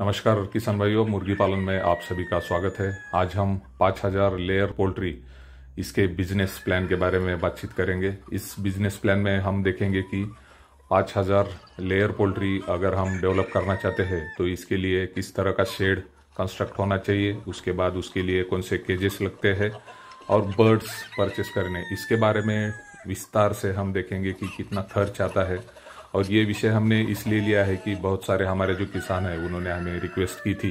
नमस्कार किसान भाइयों मुर्गी पालन में आप सभी का स्वागत है आज हम 5000 लेयर पोल्ट्री इसके बिजनेस प्लान के बारे में बातचीत करेंगे इस बिजनेस प्लान में हम देखेंगे कि 5000 लेयर पोल्ट्री अगर हम डेवलप करना चाहते हैं तो इसके लिए किस तरह का शेड कंस्ट्रक्ट होना चाहिए उसके बाद उसके लिए कौन से केजेस लगते हैं और बर्ड्स परचेस करने इसके बारे में विस्तार से हम देखेंगे कि कितना खर्च आता है और ये विषय हमने इसलिए लिया है कि बहुत सारे हमारे जो किसान हैं उन्होंने हमें रिक्वेस्ट की थी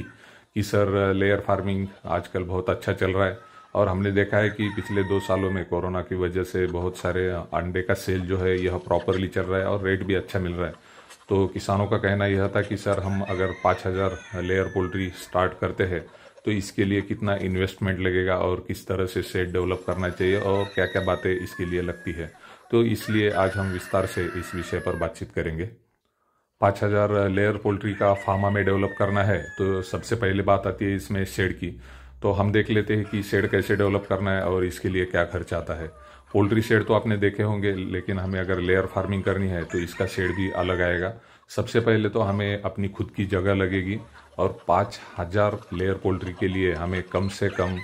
कि सर लेयर फार्मिंग आजकल बहुत अच्छा चल रहा है और हमने देखा है कि पिछले दो सालों में कोरोना की वजह से बहुत सारे अंडे का सेल जो है यह प्रॉपरली चल रहा है और रेट भी अच्छा मिल रहा है तो किसानों का कहना यह था कि सर हम अगर पाँच हज़ार लेयर पोल्ट्री स्टार्ट करते हैं तो इसके लिए कितना इन्वेस्टमेंट लगेगा और किस तरह से सेट डेवलप करना चाहिए और क्या क्या बातें इसके लिए लगती है तो इसलिए आज हम विस्तार से इस विषय पर बातचीत करेंगे 5000 हजार लेयर पोल्ट्री का फार्मा में डेवलप करना है तो सबसे पहले बात आती है इसमें शेड की तो हम देख लेते हैं कि शेड कैसे डेवलप करना है और इसके लिए क्या खर्च आता है पोल्ट्री शेड तो आपने देखे होंगे लेकिन हमें अगर लेयर फार्मिंग करनी है तो इसका शेड भी अलग आएगा सबसे पहले तो हमें अपनी खुद की जगह लगेगी और पाँच हज़ार लेयर पोल्ट्री के लिए हमें कम से कम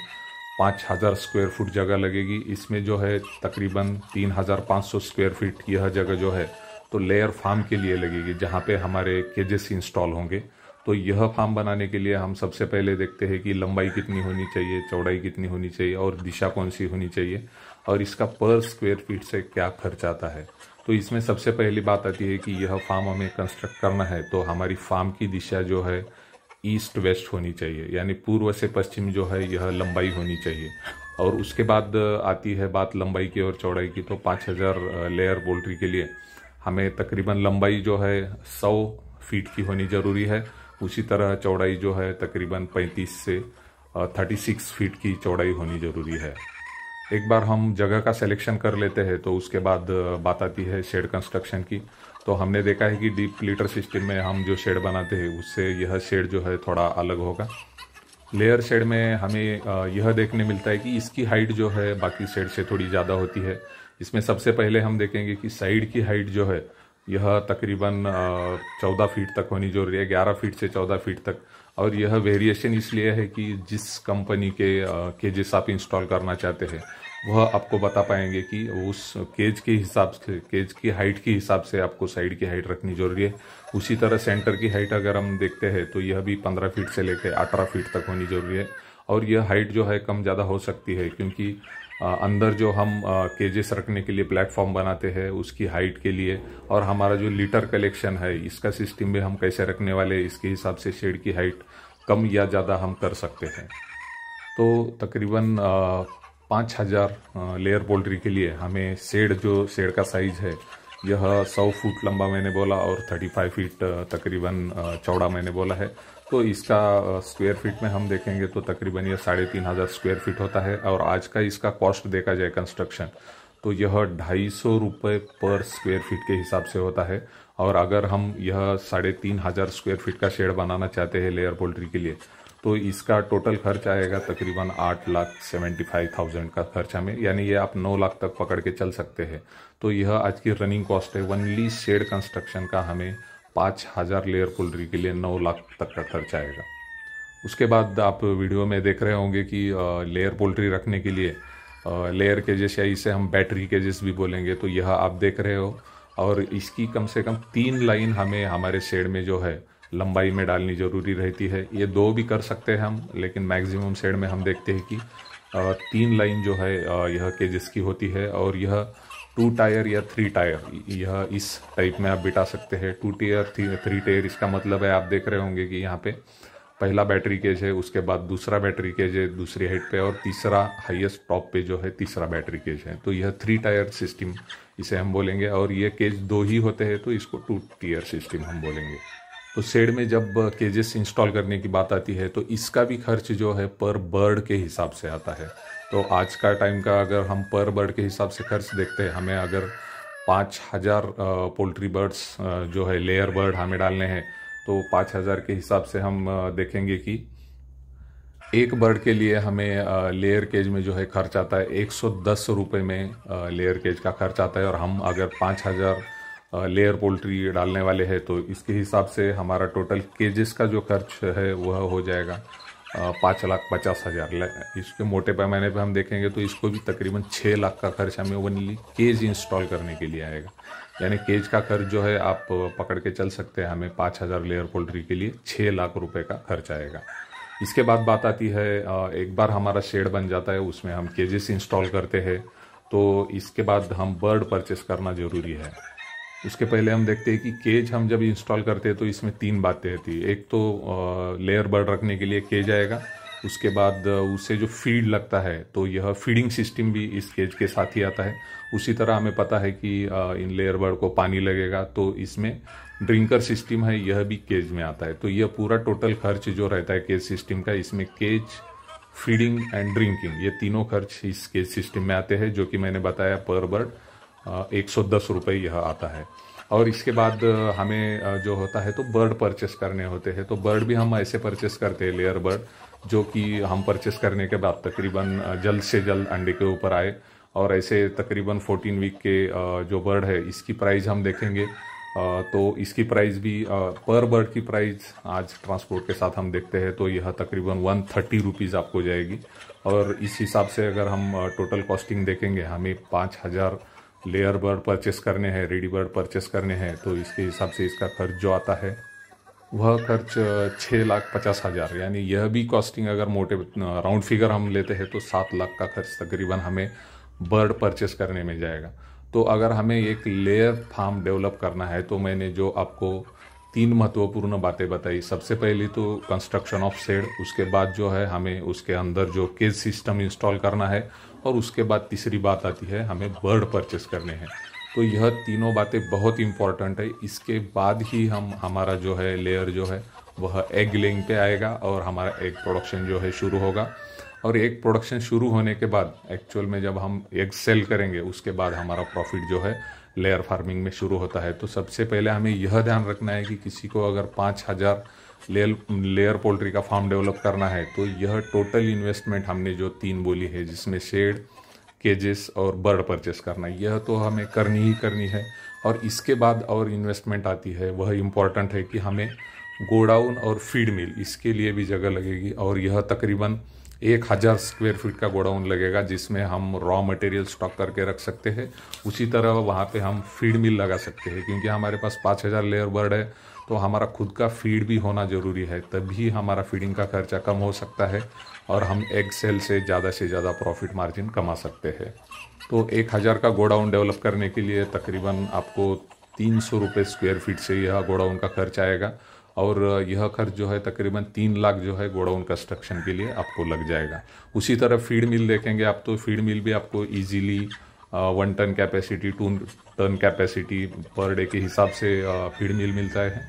पाँच हज़ार स्क्वायर फुट जगह लगेगी इसमें जो है तकरीबन तीन हज़ार पाँच सौ स्क्वायर फीट यह जगह जो है तो लेयर फार्म के लिए लगेगी जहाँ पे हमारे केजेस इंस्टॉल होंगे तो यह फार्म बनाने के लिए हम सबसे पहले देखते हैं कि लंबाई कितनी होनी चाहिए चौड़ाई कितनी होनी चाहिए और दिशा कौन सी होनी चाहिए और इसका पर स्क्वायर फीट से क्या खर्च आता है तो इसमें सबसे पहली बात आती है कि यह फार्म हमें कंस्ट्रक्ट करना है तो हमारी फार्म की दिशा जो है ईस्ट वेस्ट होनी चाहिए यानी पूर्व से पश्चिम जो है यह लंबाई होनी चाहिए और उसके बाद आती है बात लंबाई की और चौड़ाई की तो 5000 लेयर पोल्ट्री के लिए हमें तकरीबन लंबाई जो है 100 फीट की होनी ज़रूरी है उसी तरह चौड़ाई जो है तकरीबन 35 से 36 फीट की चौड़ाई होनी ज़रूरी है एक बार हम जगह का सिलेक्शन कर लेते हैं तो उसके बाद बात आती है शेड कंस्ट्रक्शन की तो हमने देखा है कि डीप लीटर सिस्टम में हम जो शेड बनाते हैं उससे यह शेड जो है थोड़ा अलग होगा लेयर शेड में हमें यह देखने मिलता है कि इसकी हाइट जो है बाकी शेड से थोड़ी ज़्यादा होती है इसमें सबसे पहले हम देखेंगे कि साइड की हाइट जो है यह तकरीबन चौदह फीट तक होनी जरूरी है ग्यारह फीट से चौदह फीट तक और यह वेरिएशन इसलिए है कि जिस कंपनी के केजेस आप इंस्टॉल करना चाहते हैं वह आपको बता पाएंगे कि उस केज के हिसाब से केज की हाइट के हिसाब से आपको साइड की हाइट रखनी जरूरी है उसी तरह सेंटर की हाइट अगर हम देखते हैं तो यह भी पंद्रह फीट से लेकर अठारह फीट तक होनी जरूरी है और यह हाइट जो है कम ज़्यादा हो सकती है क्योंकि अंदर जो हम केजेस रखने के लिए प्लेटफॉर्म बनाते हैं उसकी हाइट के लिए और हमारा जो लीटर कलेक्शन है इसका सिस्टम भी हम कैसे रखने वाले इसके हिसाब से शेड की हाइट कम या ज़्यादा हम कर सकते हैं तो तकरीबन पाँच हज़ार लेयर पोल्ट्री के लिए हमें सेड जो सेड का साइज़ है यह सौ फुट लंबा मैंने बोला और थर्टी फाइव फीट तकरीबन चौड़ा मैंने बोला है तो इसका स्क्वायर फीट में हम देखेंगे तो तकरीबन यह साढ़े तीन हज़ार स्क्वायर फीट होता है और आज का इसका कॉस्ट देखा जाए कंस्ट्रक्शन तो यह ढाई सौ रुपये पर स्क्वायर फीट के हिसाब से होता है और अगर हम यह साढ़े तीन हज़ार स्क्वायर फीट का शेड बनाना चाहते हैं लेयर पोल्ट्री के लिए तो इसका टोटल खर्च आएगा तकरीबन आठ लाख सेवेंटी फाइव थाउजेंड का खर्च हमें यानी ये आप नौ लाख तक पकड़ के चल सकते हैं तो यह आज की रनिंग कॉस्ट है वनली शेड कंस्ट्रक्शन का हमें पाँच हज़ार लेयर पुलरी के लिए नौ लाख तक का खर्च आएगा उसके बाद आप वीडियो में देख रहे होंगे कि लेयर पोल्ट्री रखने के लिए लेयर केजेस या इसे हम बैटरी केजेस भी बोलेंगे तो यह आप देख रहे हो और इसकी कम से कम तीन लाइन हमें हमारे शेड में जो है लंबाई में डालनी ज़रूरी रहती है ये दो भी कर सकते हैं हम लेकिन मैक्सिमम सेड में हम देखते हैं कि तीन लाइन जो है यह के जिसकी होती है और यह टू टायर या थ्री टायर यह इस टाइप में आप बिटा सकते हैं टू टेयर थ्री टेयर इसका मतलब है आप देख रहे होंगे कि यहाँ पे पहला बैटरी केज है उसके बाद दूसरा बैटरी केज है दूसरी हेड पे और तीसरा हाईएस्ट टॉप पे जो है तीसरा बैटरी केज है तो यह थ्री टायर सिस्टम इसे हम बोलेंगे और ये केज दो ही होते हैं तो इसको टू टीयर सिस्टम हम बोलेंगे तो शेड में जब केजेस इंस्टॉल करने की बात आती है तो इसका भी खर्च जो है पर बर्ड के हिसाब से आता है तो आज का टाइम का अगर हम पर बर्ड के हिसाब से खर्च देखते हैं हमें अगर पाँच हज़ार पोल्ट्री बर्ड्स जो है लेयर बर्ड हमें डालने हैं तो पाँच हज़ार के हिसाब से हम देखेंगे कि एक बर्ड के लिए हमें लेयर केज में जो है खर्च आता है एक सौ दस रुपये में लेयर केज का खर्च आता है और हम अगर पाँच हज़ार लेयर पोल्ट्री डालने वाले हैं तो इसके हिसाब से हमारा टोटल केजेस का जो खर्च है वह हो जाएगा पाँच लाख पचास हज़ार इसके मोटे पैमाने पे हम देखेंगे तो इसको भी तकरीबन छः लाख का खर्च हमें ओनली केज इंस्टॉल करने के लिए आएगा यानी केज का खर्च जो है आप पकड़ के चल सकते हैं हमें पाँच हज़ार लेयर पोल्ट्री के लिए छः लाख रुपए का खर्च आएगा इसके बाद बात आती है एक बार हमारा शेड बन जाता है उसमें हम केजेस इंस्टॉल करते हैं तो इसके बाद हम बर्ड परचेस करना ज़रूरी है उसके पहले हम देखते हैं कि केज हम जब इंस्टॉल करते हैं तो इसमें तीन बातें रहती है एक तो लेयर बर्ड रखने के लिए केज आएगा उसके बाद उसे जो फीड लगता है तो यह फीडिंग सिस्टम भी इस केज के साथ ही आता है उसी तरह हमें पता है कि इन लेयर बर्ड को पानी लगेगा तो इसमें ड्रिंकर सिस्टम है यह भी केज में आता है तो यह पूरा टोटल खर्च जो रहता है केज सिस्टम का इसमें केज फीडिंग एंड ड्रिंकिंग ये तीनों खर्च इस केज सिस्टम में आते हैं जो कि मैंने बताया पर बर्ड एक सौ दस रुपये यह आता है और इसके बाद हमें जो होता है तो बर्ड परचेस करने होते हैं तो बर्ड भी हम ऐसे परचेस करते हैं लेयर बर्ड जो कि हम परचेस करने के बाद तकरीबन जल्द से जल्द अंडे के ऊपर आए और ऐसे तकरीबन 14 वीक के जो बर्ड है इसकी प्राइस हम देखेंगे तो इसकी प्राइस भी पर बर्ड की प्राइस आज ट्रांसपोर्ट के साथ हम देखते हैं तो यह तकरीबन वन थर्टी रुपीज़ आपको जाएगी और इस हिसाब से अगर हम टोटल कॉस्टिंग देखेंगे हमें पाँच हज़ार लेयर बर्ड परचेस करने हैं रेडी बर्ड परचेस करने हैं तो इसके हिसाब से इसका खर्च जो आता है वह खर्च छः लाख पचास हज़ार यानी यह भी कॉस्टिंग अगर मोटे राउंड फिगर हम लेते हैं तो सात लाख का खर्च तकरीबन हमें बर्ड परचेस करने में जाएगा तो अगर हमें एक लेयर फार्म डेवलप करना है तो मैंने जो आपको तीन महत्वपूर्ण बातें बताई सबसे पहली तो कंस्ट्रक्शन ऑफ सेड उसके बाद जो है हमें उसके अंदर जो केज सिस्टम इंस्टॉल करना है और उसके बाद तीसरी बात आती है हमें बर्ड परचेस करने हैं तो यह तीनों बातें बहुत इम्पॉर्टेंट है इसके बाद ही हम हमारा जो है लेयर जो है वह एग लेंग पे आएगा और हमारा एग प्रोडक्शन जो है शुरू होगा और एग प्रोडक्शन शुरू होने के बाद एक्चुअल में जब हम एग सेल करेंगे उसके बाद हमारा प्रॉफिट जो है लेयर फार्मिंग में शुरू होता है तो सबसे पहले हमें यह ध्यान रखना है कि किसी को अगर पाँच हज़ार लेयर लेयर पोल्ट्री का फार्म डेवलप करना है तो यह टोटल इन्वेस्टमेंट हमने जो तीन बोली है जिसमें शेड केजेस और बर्ड परचेस करना यह तो हमें करनी ही करनी है और इसके बाद और इन्वेस्टमेंट आती है वह इम्पॉर्टेंट है कि हमें गोडाउन और फीड मिल इसके लिए भी जगह लगेगी और यह तकरीबन एक हज़ार स्क्वेयर फीट का गोडाउन लगेगा जिसमें हम रॉ मटेरियल स्टॉक करके रख सकते हैं उसी तरह वहाँ पे हम फीड मिल लगा सकते हैं क्योंकि हमारे पास पाँच हज़ार लेयर बर्ड है तो हमारा खुद का फीड भी होना ज़रूरी है तभी हमारा फीडिंग का खर्चा कम हो सकता है और हम एग सेल से ज़्यादा से ज़्यादा प्रॉफिट मार्जिन कमा सकते हैं तो एक हज़ार का गोडाउन डेवलप करने के लिए तकरीबन आपको तीन सौ रुपये स्क्वेयर फीट से यह गोडाउन का खर्च आएगा और यह खर्च जो है तकरीबन तीन लाख जो है गोडाउन कंस्ट्रक्शन के लिए आपको लग जाएगा उसी तरह फीड मिल देखेंगे आप तो फीड मिल भी आपको easily one ton capacity two ton capacity per day के हिसाब से फीड मिल मिलता है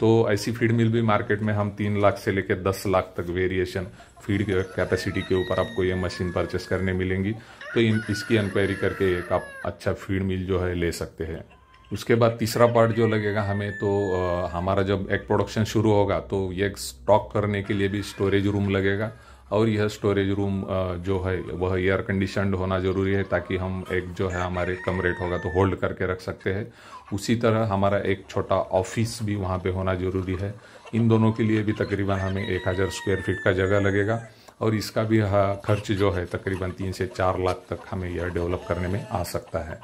तो ऐसी फीड मिल भी मार्केट में हम तीन लाख से लेकर दस लाख तक वेरिएशन फीड कैपेसिटी के ऊपर आपको ये मशीन परचेस करने मिलेंगी तो इन इसकी इंक्वायरी करके एक आप अच्छा फीड मिल जो है ले सकते हैं उसके बाद तीसरा पार्ट जो लगेगा हमें तो आ, हमारा जब एक प्रोडक्शन शुरू होगा तो ये स्टॉक करने के लिए भी स्टोरेज रूम लगेगा और यह स्टोरेज रूम जो है वह एयर कंडीशनड होना ज़रूरी है ताकि हम एक जो है हमारे कम रेट होगा तो होल्ड करके रख सकते हैं उसी तरह हमारा एक छोटा ऑफिस भी वहाँ पे होना ज़रूरी है इन दोनों के लिए भी तकरीबन हमें एक हज़ार स्क्वायर फीट का जगह लगेगा और इसका भी खर्च जो है तकरीबन तीन से चार लाख तक हमें यह डेवलप करने में आ सकता है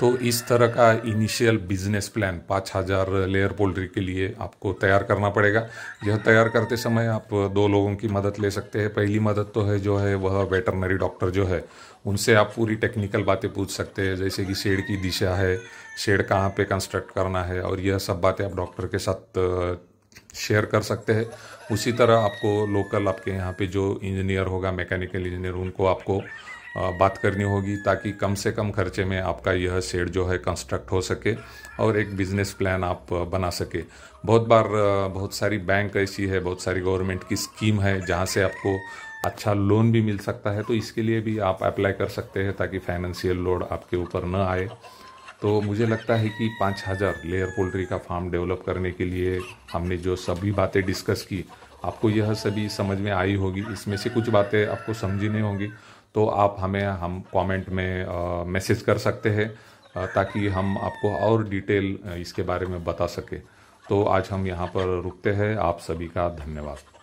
तो इस तरह का इनिशियल बिजनेस प्लान पाँच हज़ार लेयर पोल्ट्री के लिए आपको तैयार करना पड़ेगा यह तैयार करते समय आप दो लोगों की मदद ले सकते हैं पहली मदद तो है जो है वह वेटरनरी डॉक्टर जो है उनसे आप पूरी टेक्निकल बातें पूछ सकते हैं जैसे कि शेड की दिशा है शेड कहाँ पे कंस्ट्रक्ट करना है और यह सब बातें आप डॉक्टर के साथ शेयर कर सकते हैं उसी तरह आपको लोकल आपके यहाँ पे जो इंजीनियर होगा मैकेनिकल इंजीनियर उनको आपको बात करनी होगी ताकि कम से कम खर्चे में आपका यह शेड जो है कंस्ट्रक्ट हो सके और एक बिजनेस प्लान आप बना सके बहुत बार बहुत सारी बैंक ऐसी है बहुत सारी गवर्नमेंट की स्कीम है जहाँ से आपको अच्छा लोन भी मिल सकता है तो इसके लिए भी आप अप्लाई कर सकते हैं ताकि फाइनेंशियल लोड आपके ऊपर न आए तो मुझे लगता है कि पाँच हज़ार लेयर पोल्ट्री का फार्म डेवलप करने के लिए हमने जो सभी बातें डिस्कस की आपको यह सभी समझ में आई होगी इसमें से कुछ बातें आपको समझी नहीं होगी तो आप हमें हम कमेंट में मैसेज कर सकते हैं ताकि हम आपको और डिटेल इसके बारे में बता सकें तो आज हम यहाँ पर रुकते हैं आप सभी का धन्यवाद